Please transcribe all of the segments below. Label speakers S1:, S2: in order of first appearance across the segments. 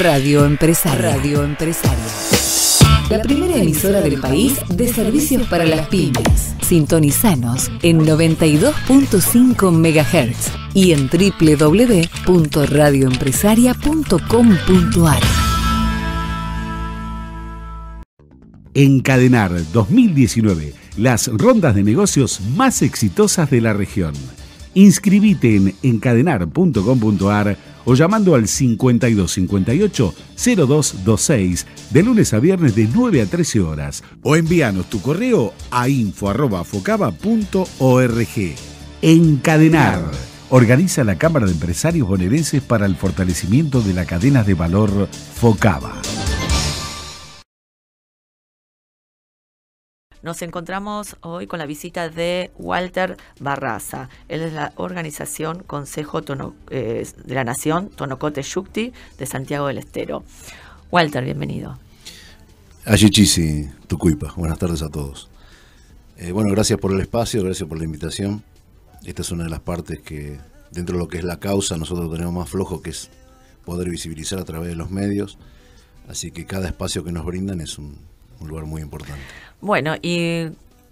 S1: Radio Empresaria. Radio Empresaria. La primera emisora del país de servicios para las pymes. Sintonizanos en 92.5 MHz y en www.radioempresaria.com.ar. Encadenar
S2: 2019, las rondas de negocios más exitosas de la región. Inscribite en encadenar.com.ar o llamando al 5258-0226 de lunes a viernes de 9 a 13 horas o envíanos tu correo a info.focaba.org. Encadenar. Organiza la Cámara de Empresarios Bonaerenses para el fortalecimiento de la cadena de valor Focaba.
S1: Nos encontramos hoy con la visita de Walter Barraza. Él es la organización Consejo Tono, eh, de la Nación Tonocote Yucti de Santiago del Estero. Walter, bienvenido.
S2: Ayichisi, Tucuipa. Buenas tardes a todos. Eh, bueno, gracias por el espacio, gracias por la invitación. Esta es una de las partes que, dentro de lo que es la causa, nosotros tenemos más flojo, que es poder visibilizar a través de los medios. Así que cada espacio que nos brindan es un, un lugar muy importante.
S1: Bueno, y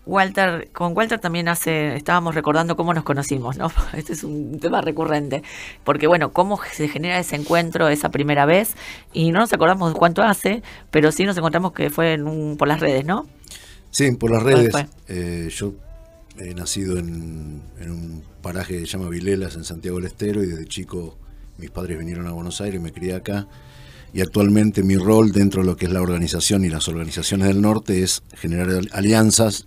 S1: Walter, con Walter también hace, estábamos recordando cómo nos conocimos, ¿no? Este es un tema recurrente, porque bueno, cómo se genera ese encuentro esa primera vez y no nos acordamos cuánto hace, pero sí nos encontramos que fue en un, por las redes, ¿no?
S2: Sí, por las redes. Eh, yo he nacido en, un paraje que se llama Vilelas, en Santiago del Estero, y desde chico mis padres vinieron a Buenos Aires, me crié acá y actualmente mi rol dentro de lo que es la organización y las organizaciones del norte es generar alianzas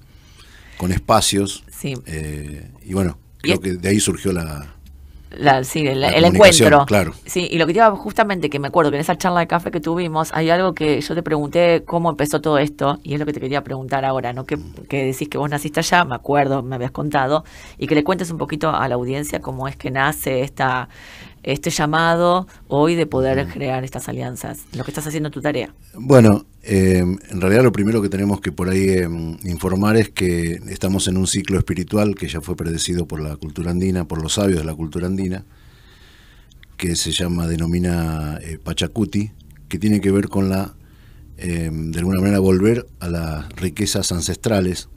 S2: con espacios.
S1: Eh, y bueno, creo
S2: que de ahí surgió la...
S1: sí, el encuentro. Claro. Sí, y lo que te iba justamente, que me acuerdo que en esa charla de café que tuvimos, hay algo que yo te pregunté cómo empezó todo esto, y es lo que te quería preguntar ahora, ¿no? Que, mm. que decís que vos naciste allá, me acuerdo, me habías contado, y que le cuentes un poquito a la audiencia cómo es que nace esta este llamado hoy de poder crear estas alianzas, lo que estás haciendo tu tarea.
S2: Bueno, eh, en realidad lo primero que tenemos que por ahí em, informar es que estamos en un ciclo espiritual que ya fue predecido por la cultura andina, por los sabios de la cultura andina, que se llama, denomina eh, Pachacuti, que tiene que ver con la, em, de alguna manera, volver a las riquezas ancestrales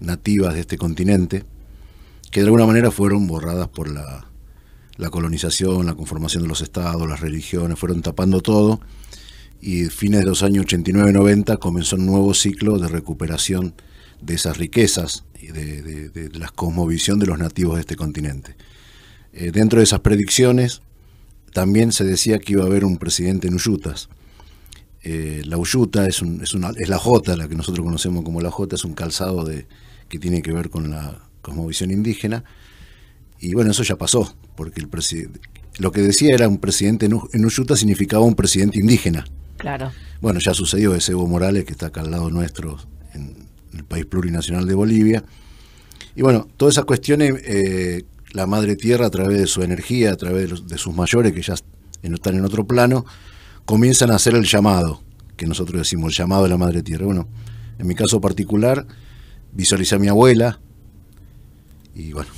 S2: nativas de este continente, que de alguna manera fueron borradas por la la colonización, la conformación de los estados, las religiones, fueron tapando todo. Y fines de los años 89-90 comenzó un nuevo ciclo de recuperación de esas riquezas, y de, la cosmovisión de los nativos de este continente. Eh, dentro de esas predicciones, también se decía que iba a haber un presidente en Uyutas. Eh, la Uyuta es, una, es la Jota, la que nosotros conocemos como la Jota, es un calzado de, que tiene que ver con la cosmovisión indígena y bueno, eso ya pasó, porque el lo que decía era un presidente en Uyuta significaba un presidente indígena. Claro. Bueno, ya sucedió ese Evo Morales que está acá al lado nuestro en el país plurinacional de Bolivia. Y bueno, todas esas cuestiones, eh, la madre tierra a través de su energía, a través de, sus mayores que ya están en otro plano, comienzan a hacer el llamado, que nosotros decimos, el llamado de la madre tierra. Bueno, en mi caso particular, visualicé a mi abuela y bueno,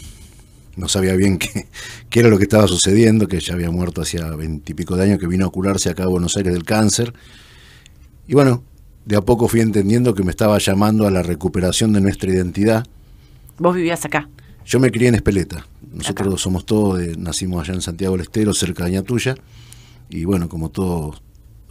S2: no sabía bien qué, qué, era lo que estaba sucediendo, que ya había muerto hacía veintipico de años, que vino a curarse acá a Buenos Aires del cáncer. Y bueno, de a poco fui entendiendo que me estaba llamando a la recuperación de nuestra identidad.
S1: ¿Vos vivías acá?
S2: Yo me crié en Espeleta. Nosotros somos todos, nacimos allá en Santiago del Estero, cerca de tuya Y bueno, como todo,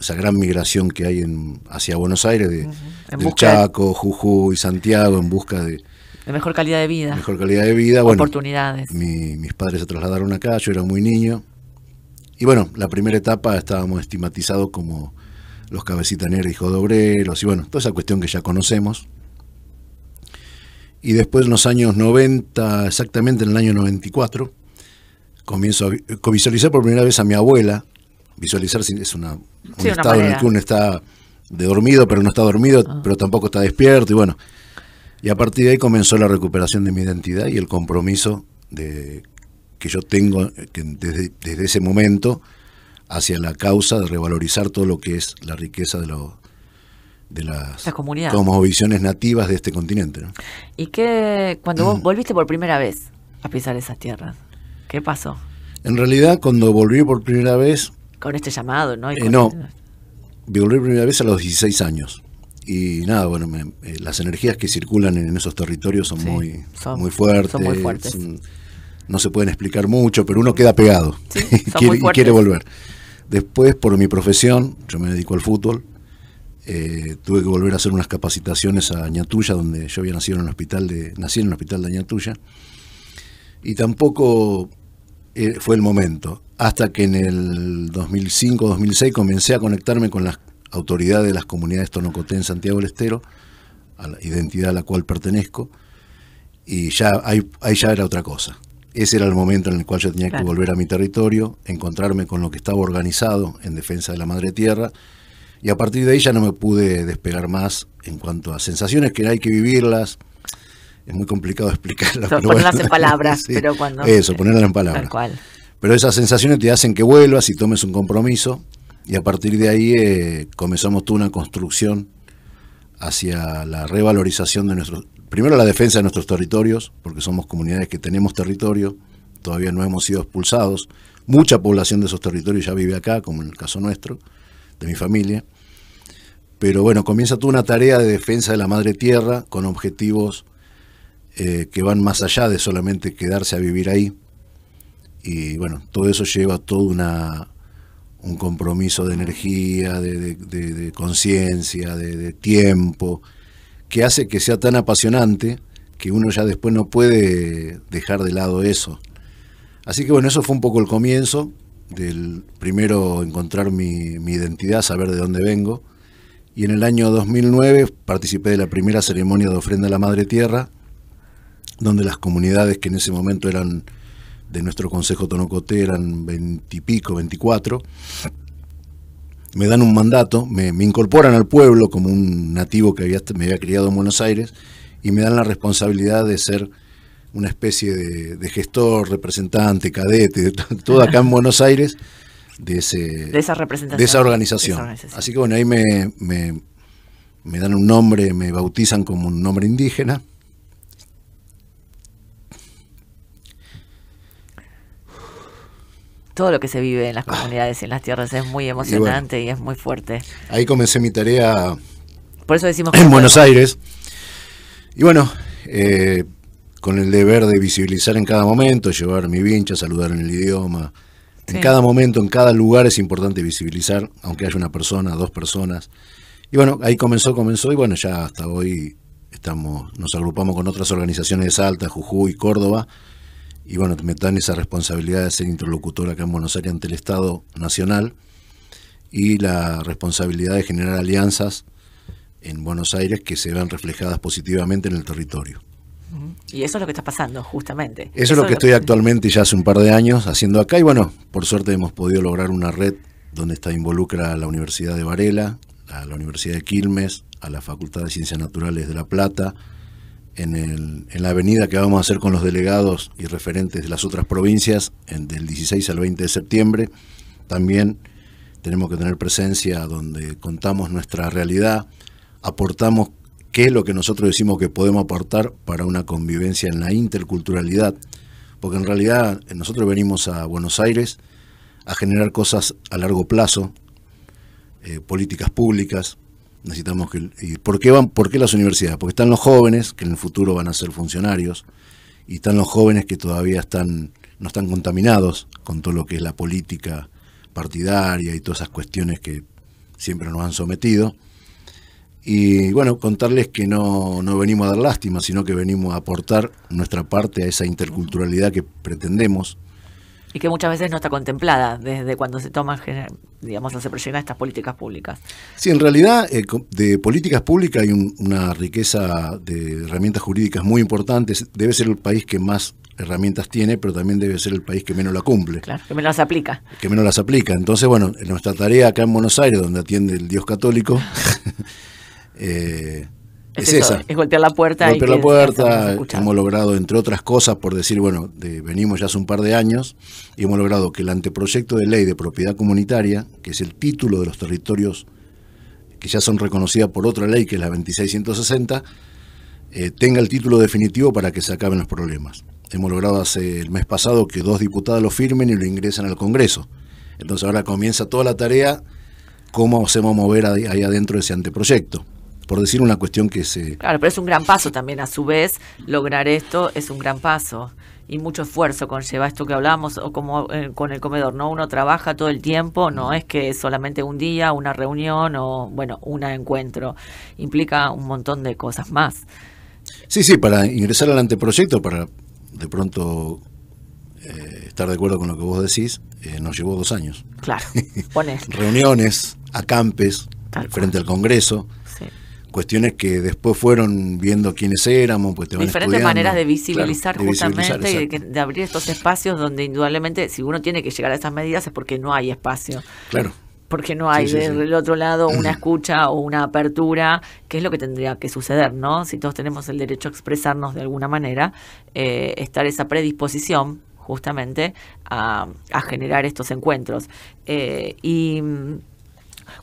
S2: esa gran migración que hay en, hacia Buenos Aires, de, del Chaco, Jujuy, Santiago, en busca de,
S1: de mejor calidad de vida. Mejor calidad de vida, bueno. Oportunidades.
S2: mis padres se trasladaron acá, yo era muy niño. Y bueno, la primera etapa estábamos estigmatizados como los cabecitas negras, hijos de obreros, y bueno, toda esa cuestión que ya conocemos. Y después, en los años 90, exactamente en el año 94, comienzo a visualizar por primera vez a mi abuela. Visualizar es una, un
S1: estado en el que uno
S2: está de dormido, pero no está dormido, ah. pero tampoco está despierto. Y bueno, y a partir de ahí comenzó la recuperación de mi identidad y el compromiso de, que yo tengo desde, ese momento hacia la causa de revalorizar todo lo que es la riqueza de, lo, de las
S1: comunidades Como
S2: visiones nativas de este continente.
S1: ¿Y qué, cuando vos mm. volviste por primera vez a pisar esas tierras, qué pasó?
S2: En realidad, cuando volví por primera vez...
S1: Con este llamado, ¿no? Eh, no,
S2: este- volví por primera vez a los 16 años y nada, bueno, eh, las energías que circulan en esos territorios son, muy, muy fuertes. no se pueden explicar mucho, pero uno queda pegado y, quiere, volver. Después, por mi profesión, yo me dedico al fútbol, eh, tuve que volver a hacer unas capacitaciones a Añatuya, donde yo había nacido en el hospital de, nací en el hospital de Añatuya, y tampoco eh, fue el momento, hasta que en el 2005-2006 comencé a conectarme con las Autoridad de las comunidades Tonocoté en Santiago del Estero, a la identidad a la cual pertenezco, y ya ahí, ya era otra cosa. Ese era el momento en el cual yo tenía que volver a mi territorio, encontrarme con lo que estaba organizado en defensa de la madre tierra, y a partir de ahí ya no me pude despegar más en cuanto a sensaciones que hay que vivirlas. Es muy complicado explicarlas. ponerlas en palabras, pero
S1: cuando... Eso,
S2: ponerlas en palabras. Pero esas sensaciones te hacen que vuelvas y tomes un compromiso y a partir de ahí eh, comenzamos toda una construcción hacia la revalorización de nuestros, primero la defensa de nuestros territorios, porque somos comunidades que tenemos territorio, todavía no hemos sido expulsados, mucha población de esos territorios ya vive acá, como en el caso nuestro, de mi familia. Pero bueno, comienza toda una tarea de defensa de la madre tierra con objetivos eh, que van más allá de solamente quedarse a vivir ahí. Y bueno, todo eso lleva toda una un compromiso de energía, de, conciencia, de, tiempo, que hace que sea tan apasionante que uno ya después no puede dejar de lado eso. Así que bueno, eso fue un poco el comienzo del primero encontrar mi, mi identidad, saber de dónde vengo. Y en el año 2009 participé de la primera ceremonia de ofrenda a la Madre Tierra, donde las comunidades que en ese momento eran de nuestro Consejo Tonocoté, eran veintipico, veinticuatro, me dan un mandato, me, incorporan al pueblo como un nativo que había, me había criado en Buenos Aires y me dan la responsabilidad de ser una especie de, gestor, representante, cadete, todo acá en Buenos Aires, de, de, esa, representación, organización. Así que bueno, ahí me, me dan un nombre, me bautizan como un nombre indígena.
S1: todo lo que se vive en las ah. comunidades en las tierras es muy emocionante y, es muy fuerte.
S2: Ahí comencé mi tarea.
S1: Por eso decimos. En Buenos
S2: Aires. Y bueno, eh, con el deber de visibilizar en cada momento, llevar mi vincha, saludar en el idioma. En cada momento, en cada lugar es importante visibilizar, aunque haya una persona, dos personas. Y bueno, ahí comenzó, comenzó, y bueno, ya hasta hoy estamos, nos agrupamos con otras organizaciones de Jujuy, Córdoba, y bueno, me dan esa responsabilidad de ser interlocutor acá en Buenos Aires ante el Estado Nacional y la responsabilidad de generar alianzas en Buenos Aires que se vean reflejadas positivamente en el territorio.
S1: Y eso es lo que está pasando, justamente. Eso, es lo que estoy
S2: actualmente ya hace un par de años haciendo acá y bueno, por suerte hemos podido lograr una red donde está involucra a la Universidad de Varela, a la Universidad de Quilmes, a la Facultad de Ciencias Naturales de La Plata, en, la avenida que vamos a hacer con los delegados y referentes de las otras provincias del 16 al 20 de septiembre. También tenemos que tener presencia donde contamos nuestra realidad, aportamos qué es lo que nosotros decimos que podemos aportar para una convivencia en la interculturalidad, porque en realidad eh, nosotros venimos a Buenos Aires a generar cosas a largo plazo, eh, políticas públicas, Necesitamos que. por qué van? ¿Por las universidades? Porque están los jóvenes que en el futuro van a ser funcionarios y están los jóvenes que todavía están no están contaminados con todo lo que es la política partidaria y todas esas cuestiones que siempre nos han sometido. Y bueno, contarles que no venimos a dar lástima, sino que venimos a aportar nuestra parte a esa interculturalidad que pretendemos.
S1: Y que muchas veces no está contemplada desde cuando se toma digamos, hace presionar estas políticas públicas.
S2: Sí, en realidad eh, de políticas públicas hay una riqueza de herramientas jurídicas muy importantes. Debe ser el país que más herramientas tiene, pero también debe ser el país que menos la cumple. Claro,
S1: que menos las aplica.
S2: Que menos las aplica. Entonces, bueno, nuestra tarea acá en Buenos Aires, donde atiende el Dios católico, eh, es, esa.
S1: Es golpear la puerta. Golpear la puerta.
S2: Hemos logrado, entre otras cosas, por decir, bueno, venimos ya hace un par de años y hemos logrado que el anteproyecto de ley de propiedad comunitaria, que es el título de los territorios que ya son reconocidas por otra ley, que es la 2660, eh, tenga el título definitivo para que se acaben los problemas. Hemos logrado hace el mes pasado que dos diputadas lo firmen y lo ingresen al Congreso. Entonces ahora comienza toda la tarea, cómo hacemos mover ahí adentro ese anteproyecto por decir una cuestión que se...
S1: Claro, pero es un gran paso también, a su vez, lograr esto es un gran paso y mucho esfuerzo conlleva esto que hablamos o como eh, con el comedor, ¿no? Uno trabaja todo el tiempo, no es que solamente un día, una reunión o, bueno, un encuentro, implica un montón de cosas más.
S2: Sí, sí, para ingresar al anteproyecto, para de pronto eh, estar de acuerdo con lo que vos decís, eh, nos llevó dos años.
S1: Claro,
S2: Reuniones, acampes, frente al Congreso, cuestiones que después fueron viendo quiénes éramos, pues te van Diferentes maneras de visibilizar justamente,
S1: de, de, abrir estos espacios donde indudablemente si uno tiene que llegar a esas medidas es porque no hay espacio. Claro. Porque no hay del otro lado una escucha o una apertura, que es lo que tendría que suceder, ¿no? Si todos tenemos el derecho a expresarnos de alguna manera, eh, estar esa predisposición justamente a, generar estos encuentros. Eh, y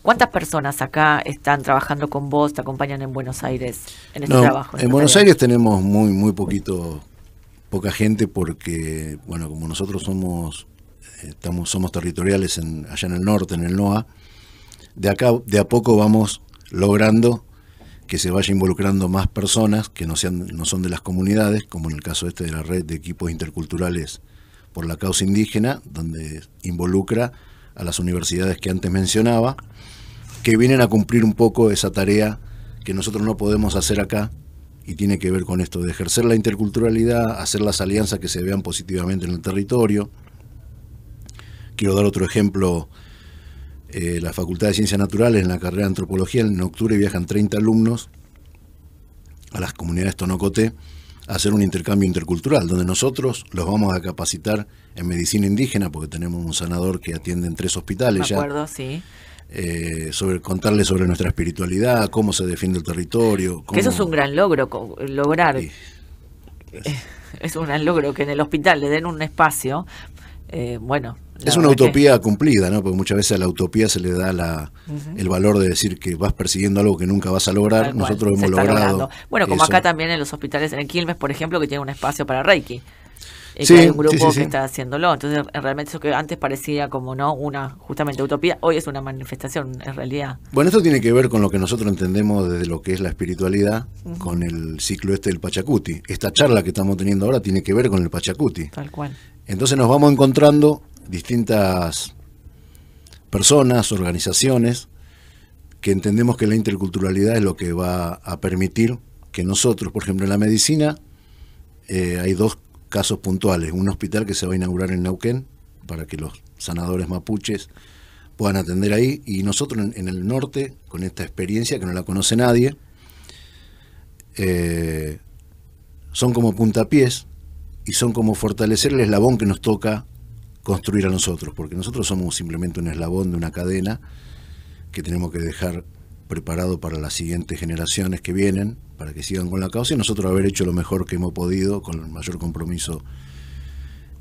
S1: ¿Cuántas personas acá están trabajando con vos, te acompañan en Buenos Aires en este trabajo? En, este Buenos
S2: Aires tenemos muy, muy poquito, poca gente porque, bueno, como nosotros somos, eh, estamos, somos territoriales allá en el norte, en el NOA, de acá de a poco vamos logrando que se vaya involucrando más personas que no, sean, no son de las comunidades, como en el caso este de la red de equipos interculturales por la causa indígena, donde involucra a las universidades que antes mencionaba, que vienen a cumplir un poco esa tarea que nosotros no podemos hacer acá y tiene que ver con esto de ejercer la interculturalidad, hacer las alianzas que se vean positivamente en el territorio. Quiero dar otro ejemplo, eh, la Facultad de Ciencias Naturales en la carrera de Antropología, en octubre viajan 30 alumnos a las comunidades Tonocoté, hacer un intercambio intercultural, donde nosotros los vamos a capacitar en medicina indígena, porque tenemos un sanador que atiende en tres hospitales De acuerdo, sí. Eh, sobre contarles sobre nuestra espiritualidad, cómo se defiende el territorio. eso es un
S1: gran logro, lograr. Eh, es. un gran logro que en el hospital le den un espacio. Eh, bueno, es una utopía
S2: cumplida, ¿no? Porque muchas veces a la utopía se le da la, el valor de decir que vas persiguiendo algo que nunca vas a lograr. Nosotros hemos logrado. Bueno, como acá
S1: también en los hospitales, en Quilmes, por ejemplo, que tiene un espacio para Reiki.
S2: Eh, y sí, que hay un grupo que está
S1: haciéndolo. Entonces, realmente eso que antes parecía como no una justamente utopía, hoy es una manifestación en realidad.
S2: Bueno, esto tiene que ver con lo que nosotros entendemos desde lo que es la espiritualidad, con el ciclo este del Pachacuti. Esta charla que estamos teniendo ahora tiene que ver con el Pachacuti. Tal cual. Entonces nos vamos encontrando distintas personas, organizaciones, que entendemos que la interculturalidad es lo que va a permitir que nosotros, por ejemplo, en la medicina, eh, hay dos casos puntuales. Un hospital que se va a inaugurar en Neuquén para que los sanadores mapuches puedan atender ahí. Y nosotros en, el norte, con esta experiencia que no la conoce nadie, eh, son como puntapiés y son como fortalecer el eslabón que nos toca construir a nosotros, porque nosotros somos simplemente un eslabón de una cadena que tenemos que dejar preparado para las siguientes generaciones que vienen, para que sigan con la causa y nosotros haber hecho lo mejor que hemos podido, con el mayor compromiso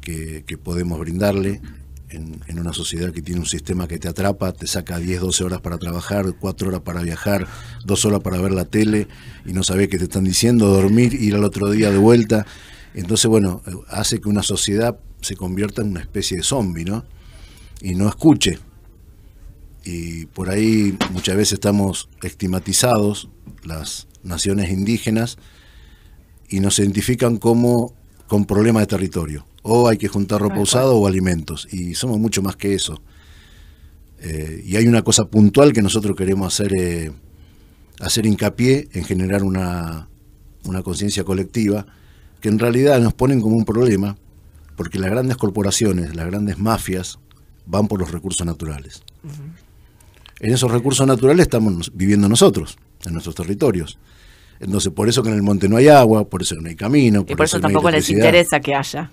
S2: que, podemos brindarle en, en, una sociedad que tiene un sistema que te atrapa, te saca 10, 12 horas para trabajar, 4 horas para viajar, 2 horas para ver la tele y no sabés qué te están diciendo, dormir, ir al otro día de vuelta entonces, bueno, hace que una sociedad se convierta en una especie de zombie, ¿no? Y no escuche. Y por ahí muchas veces estamos estigmatizados, las naciones indígenas, y nos identifican como con problemas de territorio. O hay que juntar ropa usada o alimentos. Y somos mucho más que eso. Eh, y hay una cosa puntual que nosotros queremos hacer, eh, hacer hincapié en generar una conciencia colectiva que en realidad nos ponen como un problema porque las grandes corporaciones, las grandes mafias van por los recursos naturales. En esos recursos naturales estamos viviendo nosotros, en nuestros territorios. Entonces, por eso que en el monte no hay agua, por eso no hay camino. Por y por eso, tampoco les interesa
S1: que haya.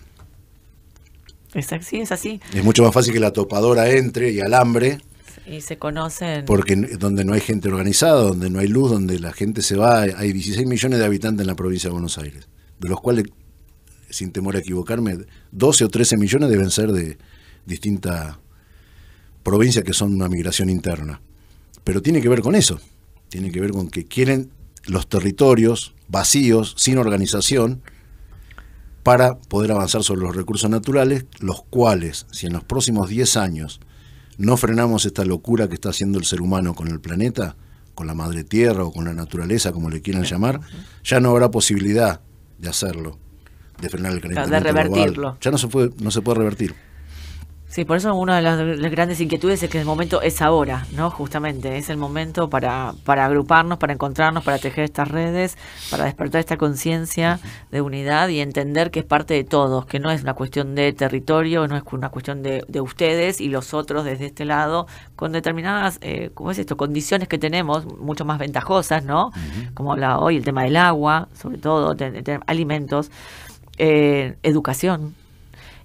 S1: Es así, es así.
S2: Es mucho más fácil que la topadora entre y alambre.
S1: Y se conocen.
S2: Porque donde no hay gente organizada, donde no hay luz, donde la gente se va, hay 16 millones de habitantes en la provincia de Buenos Aires de los cuales, sin temor a equivocarme, 12 o 13 millones deben ser de distintas provincias que son una migración interna. Pero tiene que ver con eso, tiene que ver con que quieren los territorios vacíos, sin organización, para poder avanzar sobre los recursos naturales, los cuales, si en los próximos 10 años no frenamos esta locura que está haciendo el ser humano con el planeta, con la madre tierra o con la naturaleza, como le quieran llamar, ya no habrá posibilidad de hacerlo, de frenar el calentamiento. de revertirlo. Ya no se, puede, no se puede revertir.
S1: Sí, por eso una de las, grandes inquietudes es que el momento es ahora, ¿no? Justamente, es el momento para, para agruparnos, para encontrarnos, para tejer estas redes, para despertar esta conciencia de unidad y entender que es parte de todos, que no es una cuestión de territorio, no es una cuestión de, ustedes y los otros desde este lado, con determinadas, eh, ¿cómo es esto?, condiciones que tenemos, mucho más ventajosas, ¿no? Como hablaba hoy, el tema del agua, sobre todo, alimentos, eh, educación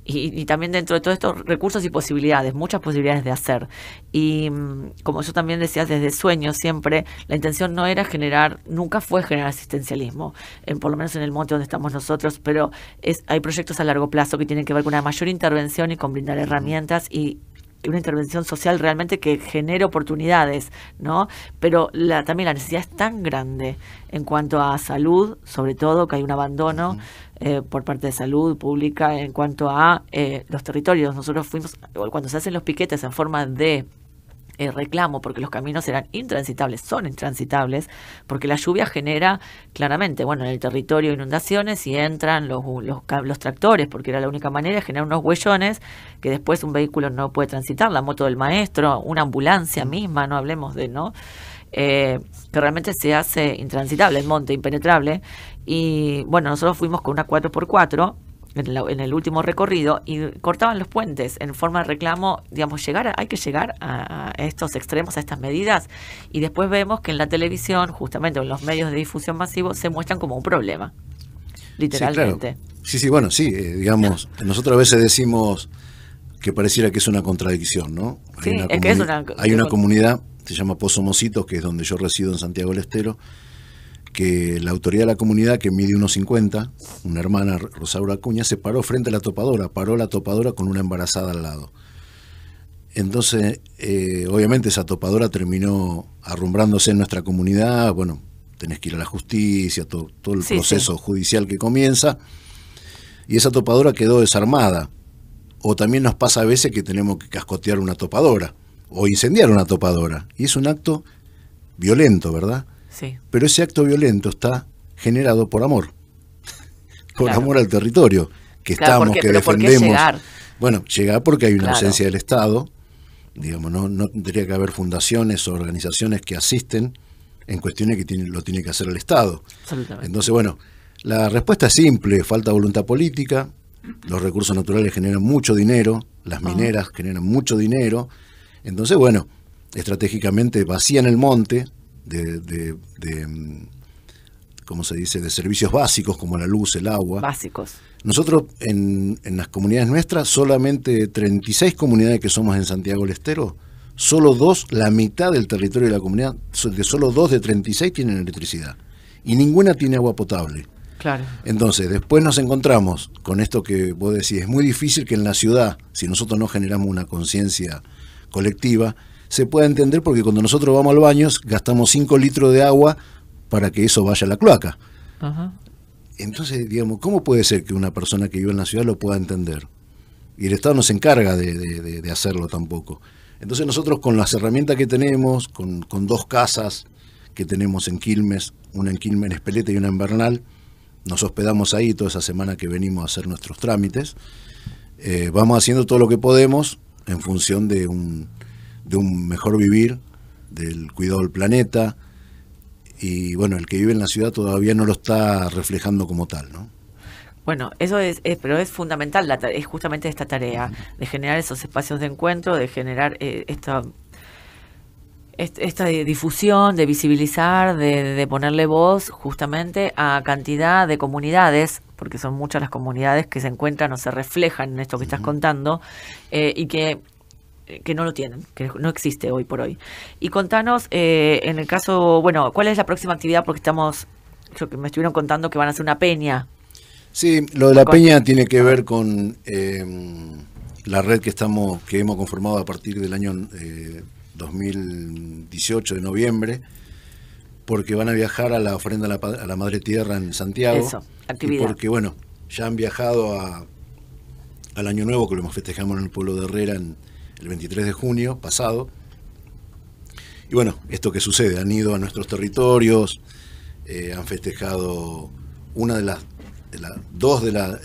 S1: y, también dentro de todo esto, recursos y posibilidades, muchas posibilidades de hacer. Y mm, como yo también decía desde sueño siempre, la intención no era generar, nunca fue generar asistencialismo, en, por lo menos en el monte donde estamos nosotros, pero es, hay proyectos a largo plazo que tienen que ver con una mayor intervención y con brindar herramientas y una intervención social realmente que genere oportunidades, ¿no? Pero la, también la necesidad es tan grande en cuanto a salud, sobre todo, que hay un abandono. Eh, por parte de salud pública en cuanto a eh, los territorios. Nosotros fuimos, cuando se hacen los piquetes en forma de eh, reclamo porque los caminos eran intransitables, son intransitables, porque la lluvia genera claramente, bueno, en el territorio inundaciones y entran los, los, los tractores, porque era la única manera de generar unos huellones que después un vehículo no puede transitar, la moto del maestro, una ambulancia misma, no hablemos de, ¿no? Eh, que realmente se hace intransitable, el monte, impenetrable. Y bueno, nosotros fuimos con una 4x4 en, el último recorrido y cortaban los puentes en forma de reclamo, digamos, llegar hay que llegar a, estos extremos, a estas medidas, y después vemos que en la televisión, justamente en los medios de difusión masivo, se muestran como un problema, literalmente.
S2: Sí, sí, bueno, sí, eh, digamos, nosotros a veces decimos que pareciera que es una contradicción, ¿no? es que Hay una comunidad se llama Pozo que es donde yo resido en Santiago del Estero, que la autoridad de la comunidad, que mide 1,50, una hermana, Rosaura Acuña, se paró frente a la topadora, paró la topadora con una embarazada al lado. Entonces, eh, obviamente esa topadora terminó arrumbrándose en nuestra comunidad, bueno, tenés que ir a la justicia, todo, el proceso judicial que comienza, y esa topadora quedó desarmada. O también nos pasa a veces que tenemos que cascotear una topadora o incendiar una topadora. Y es un acto violento, ¿verdad? Sí. Pero ese acto violento está generado por amor, por amor al territorio que estamos, que defendemos. Bueno, llega porque hay una ausencia del Estado, digamos, no, no tendría que haber fundaciones o organizaciones que asisten en cuestiones que tiene, lo tiene que hacer el Estado. Absolutamente. Entonces, bueno, la respuesta es simple, falta voluntad política, los recursos naturales generan mucho dinero, las ah. mineras generan mucho dinero, entonces, bueno, estratégicamente vacían el monte de, de, mm, se dice?, de servicios básicos como la luz, el agua. Básicos. Nosotros en, las comunidades nuestras, solamente 36 comunidades que somos en Santiago del Estero, solo dos, la mitad del territorio de la comunidad, de solo dos de 36 tienen electricidad. Y ninguna tiene agua potable. Claro. Entonces, después nos encontramos con esto que vos decís, es muy difícil que en la ciudad, si nosotros no generamos una conciencia colectiva, se puede entender porque cuando nosotros vamos al baño gastamos 5 litros de agua para que eso vaya a la cloaca. Entonces, digamos, ¿cómo puede ser que una persona que vive en la ciudad lo pueda entender? Y el Estado no se encarga de, hacerlo tampoco. Entonces nosotros con las herramientas que tenemos, con, dos casas que tenemos en Quilmes, una en Quilmes Espeleta y una en Bernal, nos hospedamos ahí toda esa semana que venimos a hacer nuestros trámites, eh, vamos haciendo todo lo que podemos en función de un, de un mejor vivir, del cuidado del planeta, y bueno, el que vive en la ciudad todavía no lo está reflejando como tal, ¿no?
S1: Bueno, eso es, pero es fundamental, es justamente esta tarea de generar esos espacios de encuentro, de generar eh, esta, difusión, de visibilizar, de, de, ponerle voz justamente a cantidad de comunidades porque son muchas las comunidades que se encuentran o se reflejan en esto que estás contando eh, y eh, que no lo tienen, que no existe hoy por hoy. Y contanos, eh, en el caso, bueno, ¿cuál es la próxima actividad? Porque estamos, lo que me estuvieron contando que van a hacer una peña.
S2: Sí, lo de la peña tiene que ver con la red que estamos, que hemos conformado a partir del año 2018 de noviembre, porque van a viajar a la ofrenda a la, Madre Tierra en Santiago. Eso, porque, bueno, ya han viajado al Año Nuevo, que lo hemos festejado en el pueblo de Herrera el 23 de junio pasado. Y bueno, esto que sucede, han ido a nuestros territorios, eh, han festejado una de las, eh, dos de, las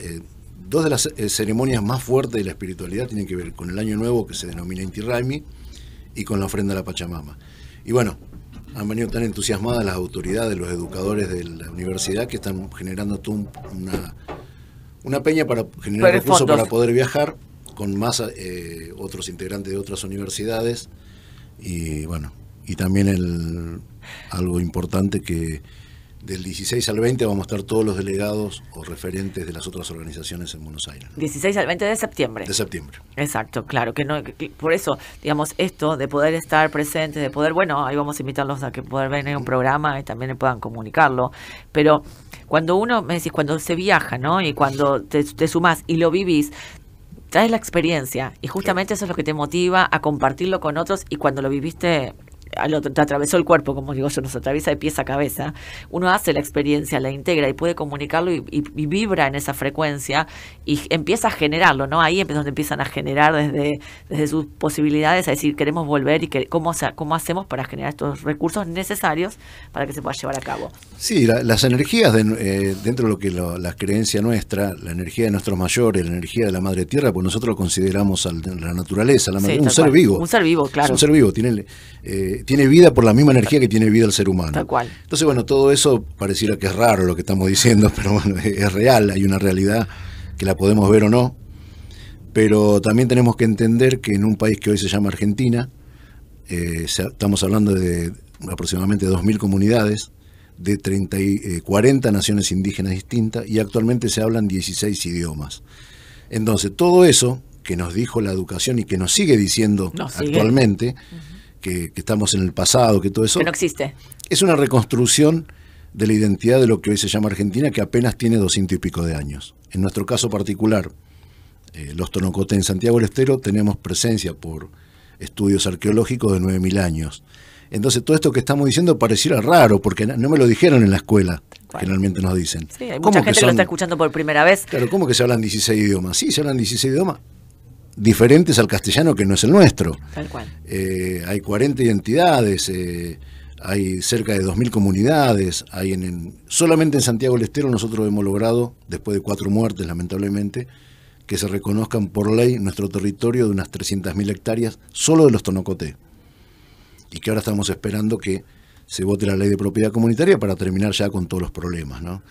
S2: dos de las ceremonias más fuertes de la espiritualidad, tienen que ver con el Año Nuevo, que se denomina Inti Raimi, y con la ofrenda a la Pachamama. Y bueno, han venido tan entusiasmadas las autoridades, los educadores de la universidad que están generando tú una, una peña para generar para poder viajar con más eh, otros integrantes de otras universidades y bueno, y también el, algo importante que del 16 al 20 vamos a estar todos los delegados o referentes de las otras organizaciones en Buenos Aires.
S1: 16 al 20 de septiembre. De septiembre. Exacto, claro, que no por eso, digamos, esto de poder estar presente, de poder, bueno, ahí vamos a invitarlos a que puedan venir a un programa y también puedan comunicarlo, pero cuando uno, me decís, cuando se viaja, ¿no? Y cuando te, sumas sumás y lo vivís, traes la experiencia y justamente eso es lo que te motiva a compartirlo con otros y cuando lo viviste te atravesó el cuerpo, como digo yo, nos atraviesa de pies a cabeza, uno hace la experiencia, la integra y puede comunicarlo y, vibra en esa frecuencia y empieza a generarlo, ¿no? Ahí es donde empiezan a generar desde, desde sus posibilidades, a decir, queremos volver y que, ¿cómo, cómo hacemos para generar estos recursos necesarios para que se pueda llevar a cabo.
S2: Sí, las energías eh, dentro de lo que lo, la creencia nuestra, la energía de nuestros mayores, la energía de la madre tierra, pues nosotros consideramos a la naturaleza, la un ser vivo. Un ser
S1: vivo, claro. un ser
S2: vivo, tiene eh, tiene vida por la misma energía que tiene vida el ser humano. Tal cual. Entonces, bueno, todo eso pareciera que es raro lo que estamos diciendo, pero bueno, es, real, hay una realidad que la podemos ver o no. Pero también tenemos que entender que en un país que hoy se llama Argentina, eh, estamos hablando de aproximadamente 2.000 comunidades, de 30 y, 40 eh, naciones indígenas distintas y actualmente se hablan 16 idiomas. Entonces, todo eso que nos dijo la educación y que nos sigue diciendo actualmente, que, estamos en el pasado, que todo eso... Que no existe. Es una reconstrucción de la identidad de lo que hoy se llama Argentina, que apenas tiene doscientos y pico de años. En nuestro caso particular, eh, los tonocotes en Santiago del Estero tenemos presencia por estudios arqueológicos de nueve 9.000 años. Entonces todo esto que estamos diciendo pareciera raro, porque no me lo dijeron en la escuela, generalmente nos dicen. Sí, hay mucha gente que lo está
S1: escuchando por primera vez. Claro,
S2: ¿cómo que se hablan 16 idiomas? Sí, se hablan 16 idiomas, diferentes al castellano que no es el nuestro. Tal cual. Eh, hay 40 identidades, eh, hay cerca de 2.000 comunidades, hay en, solamente en Santiago del Estero nosotros hemos logrado, después de cuatro muertes lamentablemente, que se reconozcan por ley nuestro territorio de unas 300.000 hectáreas solo de los tonocoté Y que ahora estamos esperando que se vote la ley de propiedad comunitaria para terminar ya con todos los problemas. ¿no?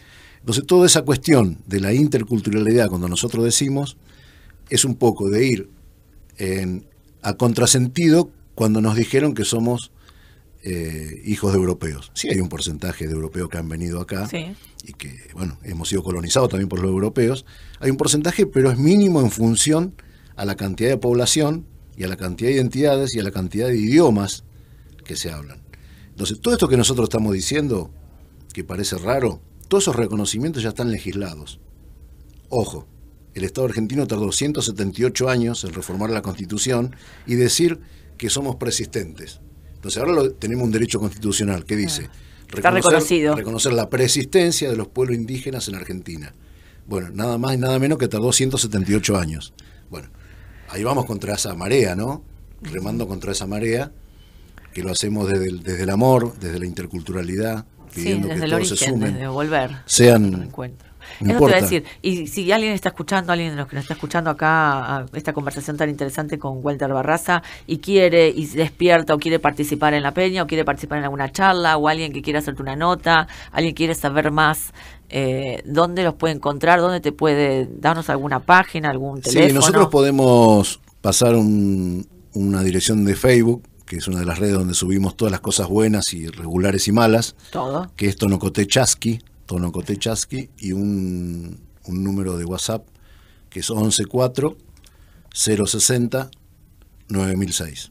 S2: Entonces, toda esa cuestión de la interculturalidad, cuando nosotros decimos, es un poco de ir a contrasentido cuando nos dijeron que somos eh, hijos de europeos. Sí hay un porcentaje de europeos que han venido acá y que, bueno, hemos sido colonizados también por los europeos. Hay un porcentaje, pero es mínimo en función a la cantidad de población y a la cantidad de identidades y a la cantidad de idiomas que se hablan. Entonces, todo esto que nosotros estamos diciendo, que parece raro, todos esos reconocimientos ya están legislados. Ojo, el Estado argentino tardó 178 años en reformar la Constitución y decir que somos persistentes. Entonces ahora lo, tenemos un derecho constitucional que dice reconocer, reconocido. reconocer la persistencia de los pueblos indígenas en Argentina. Bueno, nada más y nada menos que tardó 178 años. Bueno, ahí vamos contra esa marea, ¿no? Remando contra esa marea, que lo hacemos desde el, desde el amor, desde la interculturalidad, pidiendo que todos se sumen, sean no Eso te voy a decir.
S1: Y si alguien está escuchando, alguien de los que nos está escuchando acá, esta conversación tan interesante con Walter Barraza, y quiere, y despierta, o quiere participar en la peña, o quiere participar en alguna charla, o alguien que quiere hacerte una nota, alguien quiere saber más eh, dónde los puede encontrar, dónde te puede darnos alguna página, algún teléfono. Sí, nosotros
S2: podemos pasar una dirección de Facebook, que es una de las redes donde subimos todas las cosas buenas y regulares y malas. Todo. Que es Tonocote Chasqui. Tonocote Chasqui y un, número de WhatsApp que es 114 060 9006.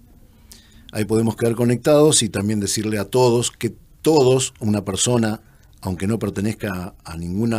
S2: Ahí podemos quedar conectados y también decirle a todos que todos, una persona, aunque no pertenezca a, ningún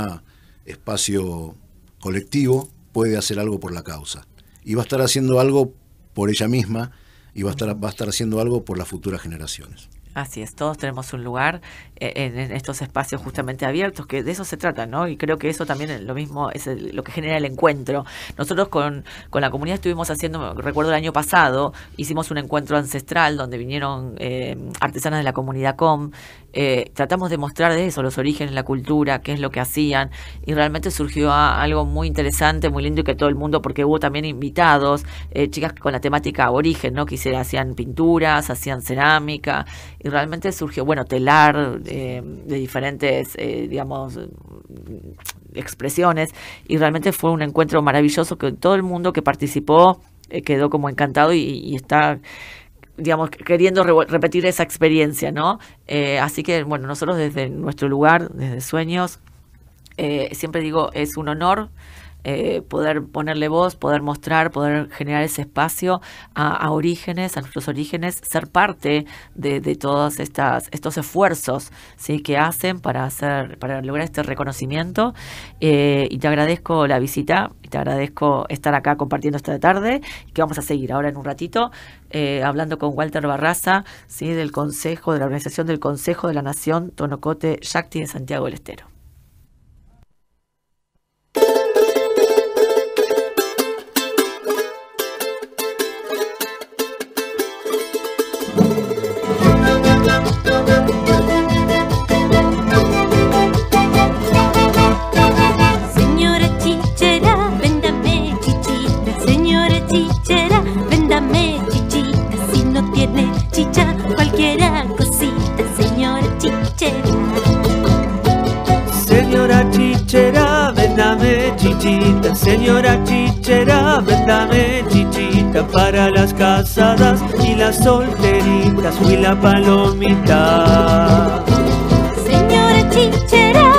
S2: espacio colectivo, puede hacer algo por la causa. Y va a estar haciendo algo por ella misma y va a estar, va a estar haciendo algo por las futuras
S1: generaciones. Así es, todos tenemos un lugar en, estos espacios justamente abiertos, que de eso se trata, ¿no? Y creo que eso también es lo mismo es lo que genera el encuentro. Nosotros con, la comunidad estuvimos haciendo, recuerdo el año pasado, hicimos un encuentro ancestral donde vinieron eh, artesanas de la comunidad COM. Eh, tratamos de mostrar de eso, los orígenes, la cultura, qué es lo que hacían, y realmente surgió algo muy interesante, muy lindo y que todo el mundo, porque hubo también invitados, eh, chicas con la temática origen, ¿no? Que hacían pinturas, hacían cerámica, y realmente surgió, bueno, telar, eh, de diferentes, eh, digamos, expresiones y realmente fue un encuentro maravilloso que todo el mundo que participó eh, quedó como encantado y, está digamos, queriendo repetir esa experiencia, ¿no? así que, bueno, nosotros desde nuestro lugar, desde Sueños, siempre digo, es un honor eh, poder ponerle voz, poder mostrar, poder generar ese espacio a, orígenes, a nuestros orígenes, ser parte de, todos estos esfuerzos ¿sí? que hacen para, hacer, para lograr este reconocimiento. Eh, y te agradezco la visita, te agradezco estar acá compartiendo esta tarde, que vamos a seguir ahora en un ratito eh, hablando con Walter Barraza, ¿sí? del Consejo, de la Organización del Consejo de la Nación Tonocote Yacti de Santiago del Estero. señora chichera, véndame chichita para las casadas y las solteritas y la palomita. Señora chichera.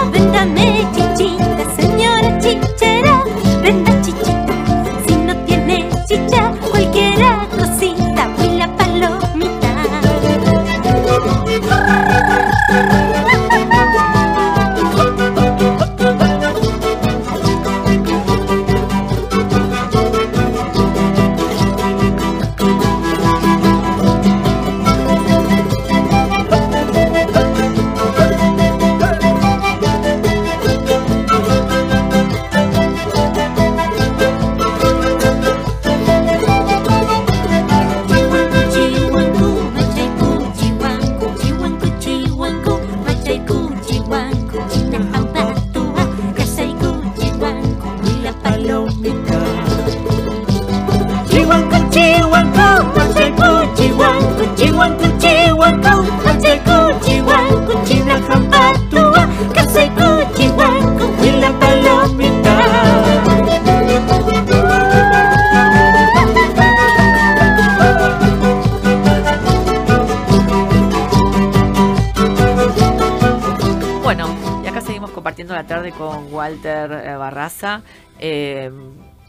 S1: tarde con Walter eh, Barraza. Em,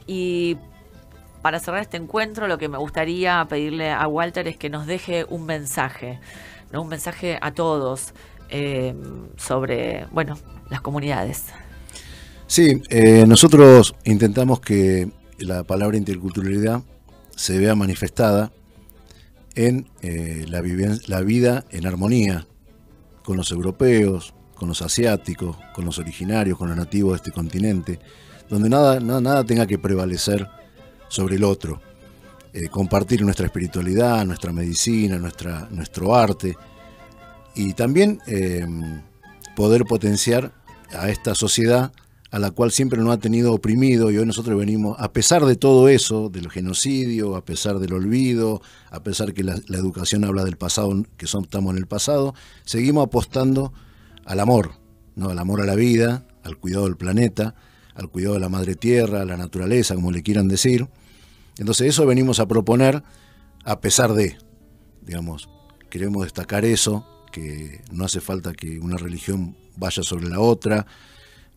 S1: y para cerrar este encuentro, lo que me gustaría pedirle a Walter es que nos deje un mensaje, ¿no? un mensaje a todos em, sobre, bueno, las comunidades.
S2: Sí, eh, nosotros intentamos que la palabra interculturalidad se vea manifestada en eh, la, la vida en armonía con los europeos, con los asiáticos, con los originarios, con los nativos de este continente, donde nada, tenga que prevalecer sobre el otro. Eh, compartir nuestra espiritualidad, nuestra medicina, nuestro arte y también eh, poder potenciar a esta sociedad a la cual siempre nos ha tenido oprimido y hoy nosotros venimos, a pesar de todo eso, del genocidio, a pesar del olvido, a pesar que la, educación habla del pasado, que son, estamos en el pasado, seguimos apostando al amor, ¿no? al amor a la vida, al cuidado del planeta, al cuidado de la madre tierra, a la naturaleza, como le quieran decir. Entonces eso venimos a proponer a pesar de, digamos, queremos destacar eso, que no hace falta que una religión vaya sobre la otra.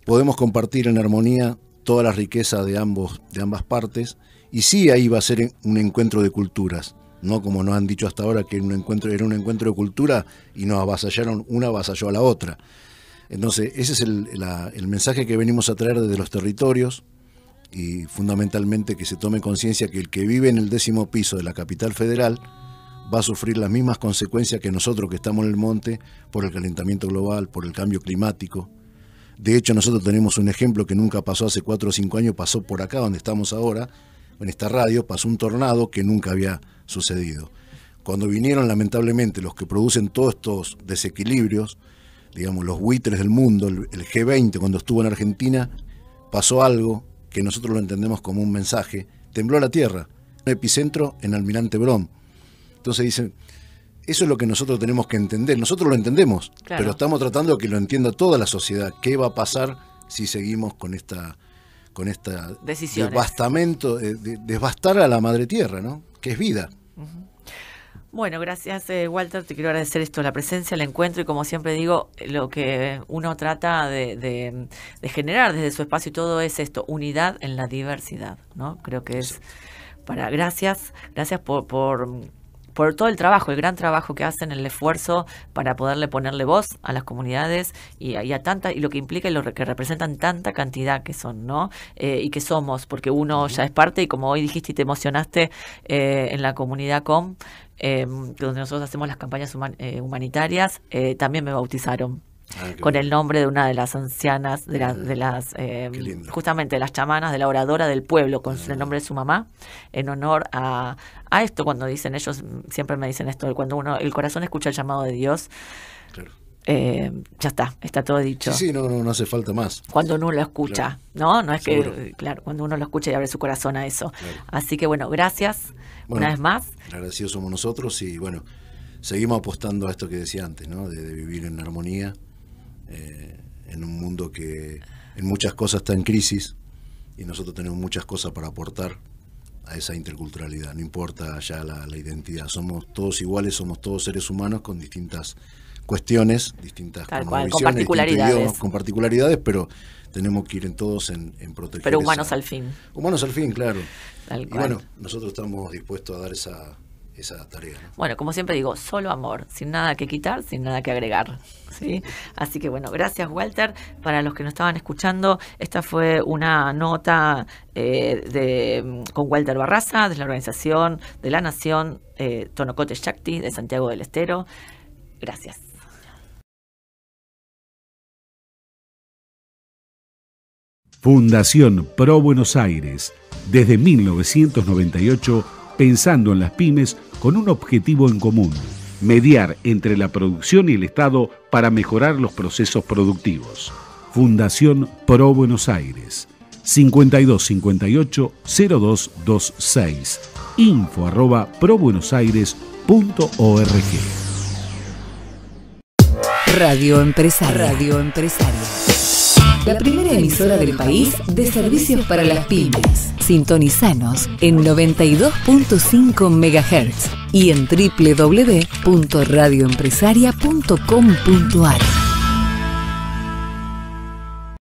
S2: Podemos compartir en armonía toda la riqueza de, ambos, de ambas partes y sí ahí va a ser un encuentro de culturas no como nos han dicho hasta ahora que era un encuentro, era un encuentro de cultura y nos avasallaron, una avasalló a la otra. Entonces, ese es el, mensaje que venimos a traer desde los territorios y fundamentalmente que se tome conciencia que el que vive en el décimo piso de la capital federal va a sufrir las mismas consecuencias que nosotros que estamos en el monte por el calentamiento global, por el cambio climático. De hecho, nosotros tenemos un ejemplo que nunca pasó hace cuatro o cinco años, pasó por acá donde estamos ahora, en esta radio, pasó un tornado que nunca había sucedido. Cuando vinieron, lamentablemente, los que producen todos estos desequilibrios, digamos, los buitres del mundo, el G20, cuando estuvo en Argentina, pasó algo que nosotros lo entendemos como un mensaje. Tembló la tierra, un epicentro en Almirante Brom. Entonces dicen, eso es lo que nosotros tenemos que entender. Nosotros lo entendemos, pero estamos tratando de que lo entienda toda la sociedad. ¿Qué va a pasar si seguimos con esta con esta desbastar eh, a la madre tierra, ¿no? que es vida.
S1: Bueno, gracias eh, Walter, te quiero agradecer esto, la presencia, el encuentro y como siempre digo, lo que uno trata de, generar desde su espacio y todo es esto, unidad en la diversidad, ¿no? Creo que es para, gracias, gracias por por todo el trabajo, el gran trabajo que hacen, el esfuerzo para poderle ponerle voz a las comunidades y, a tanta, y lo que implica y lo que representan tanta cantidad que son, ¿no? Eh, y que somos, porque uno ya es parte, y como hoy dijiste y te emocionaste eh, en la comunidad com, eh, donde nosotros hacemos las campañas humanitarias, también me bautizaron. Ah, con el nombre de una de las ancianas, de, las, eh, justamente de las chamanas, de la oradora del pueblo, con el ah. nombre de su mamá, en honor a, esto, cuando dicen ellos, siempre me dicen esto, cuando uno, el corazón escucha el llamado de Dios. Eh, ya está, está todo dicho. Sí,
S2: no, hace falta más.
S1: Cuando uno lo escucha, ¿no? No es que, claro, cuando uno lo escucha y abre su corazón a eso. Así que bueno, gracias una vez más.
S2: Agradecidos somos nosotros y bueno, seguimos apostando a esto que decía antes, ¿no? de vivir en armonía eh, en un mundo que en muchas cosas está en crisis y nosotros tenemos muchas cosas para aportar a esa interculturalidad. No importa ya la, identidad, somos todos iguales, somos todos seres humanos con distintas cuestiones, distintas con particularidades. con particularidades, pero tenemos que ir en todos en, en proteger. Pero humanos al fin. Humanos al fin, claro. y bueno, nosotros estamos dispuestos a dar esa, esa tarea.
S1: Bueno, como siempre digo, solo amor, sin nada que quitar, sin nada que agregar. ¿sí? Así que bueno, gracias Walter. Para los que nos estaban escuchando, esta fue una nota eh, de, con Walter Barraza, de la Organización de la Nación eh, Tonocote Shakti de Santiago del Estero. Gracias. Fundación Pro Buenos Aires, desde 1998,
S2: pensando en las pymes con un objetivo en común, mediar entre la producción y el Estado para mejorar los procesos productivos. Fundación Pro Buenos Aires, 5258-0226, info arroba probuenosaires.org.
S1: Radio Empresario Radio Empresaria la primera emisora del país de servicios para las pymes. Sintonizanos en 92.5 MHz y en www.radioempresaria.com.ar.